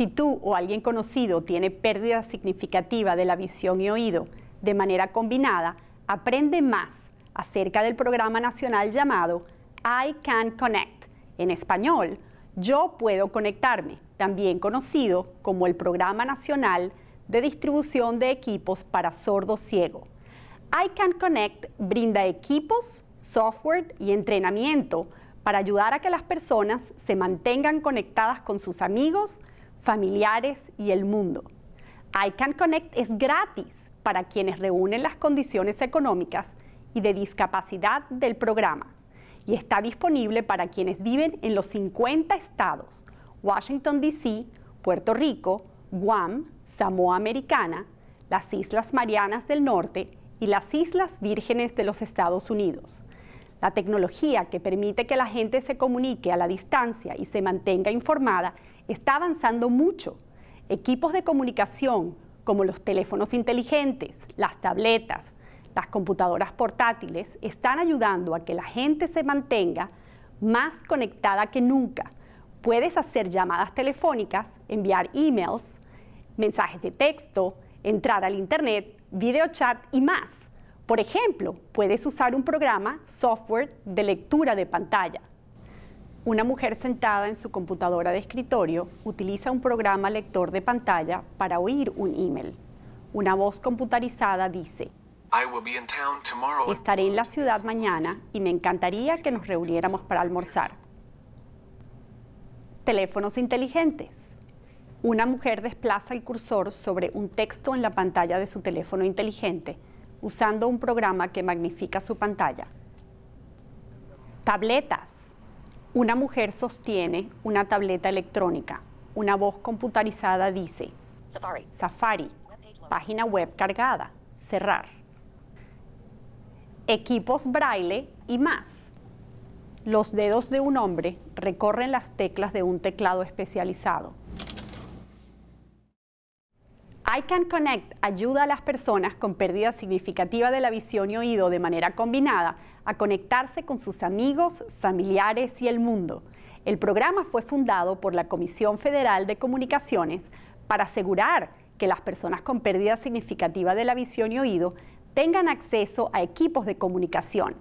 Si tú o alguien conocido tiene pérdida significativa de la visión y oído de manera combinada, aprende más acerca del programa nacional llamado I Can Connect. En español, yo puedo conectarme, también conocido como el Programa Nacional de Distribución de Equipos para Sordo Ciego. I Can Connect brinda equipos, software y entrenamiento para ayudar a que las personas se mantengan conectadas con sus amigos, familiares y el mundo. ICANN Connect es gratis para quienes reúnen las condiciones económicas y de discapacidad del programa y está disponible para quienes viven en los 50 estados, Washington, D.C., Puerto Rico, Guam, Samoa Americana, las Islas Marianas del Norte y las Islas Vírgenes de los Estados Unidos. La tecnología que permite que la gente se comunique a la distancia y se mantenga informada está avanzando mucho. Equipos de comunicación como los teléfonos inteligentes, las tabletas, las computadoras portátiles están ayudando a que la gente se mantenga más conectada que nunca. Puedes hacer llamadas telefónicas, enviar emails, mensajes de texto, entrar al internet, videochat y más por ejemplo, puedes usar un programa, software de lectura de pantalla. Una mujer sentada en su computadora de escritorio utiliza un programa lector de pantalla para oír un email. Una voz computarizada dice, Estaré en la ciudad mañana y me encantaría que nos reuniéramos para almorzar. Teléfonos inteligentes. Una mujer desplaza el cursor sobre un texto en la pantalla de su teléfono inteligente usando un programa que magnifica su pantalla. Tabletas. Una mujer sostiene una tableta electrónica. Una voz computarizada dice Safari. Safari. Página web cargada. Cerrar. Equipos braille y más. Los dedos de un hombre recorren las teclas de un teclado especializado. I Can Connect ayuda a las personas con pérdida significativa de la visión y oído de manera combinada a conectarse con sus amigos, familiares y el mundo. El programa fue fundado por la Comisión Federal de Comunicaciones para asegurar que las personas con pérdida significativa de la visión y oído tengan acceso a equipos de comunicación.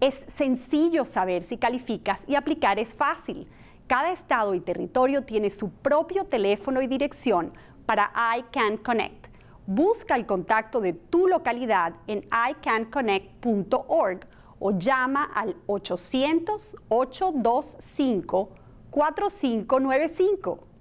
Es sencillo saber si calificas y aplicar es fácil. Cada estado y territorio tiene su propio teléfono y dirección para I Can Connect. Busca el contacto de tu localidad en icanconnect.org o llama al 800-825-4595.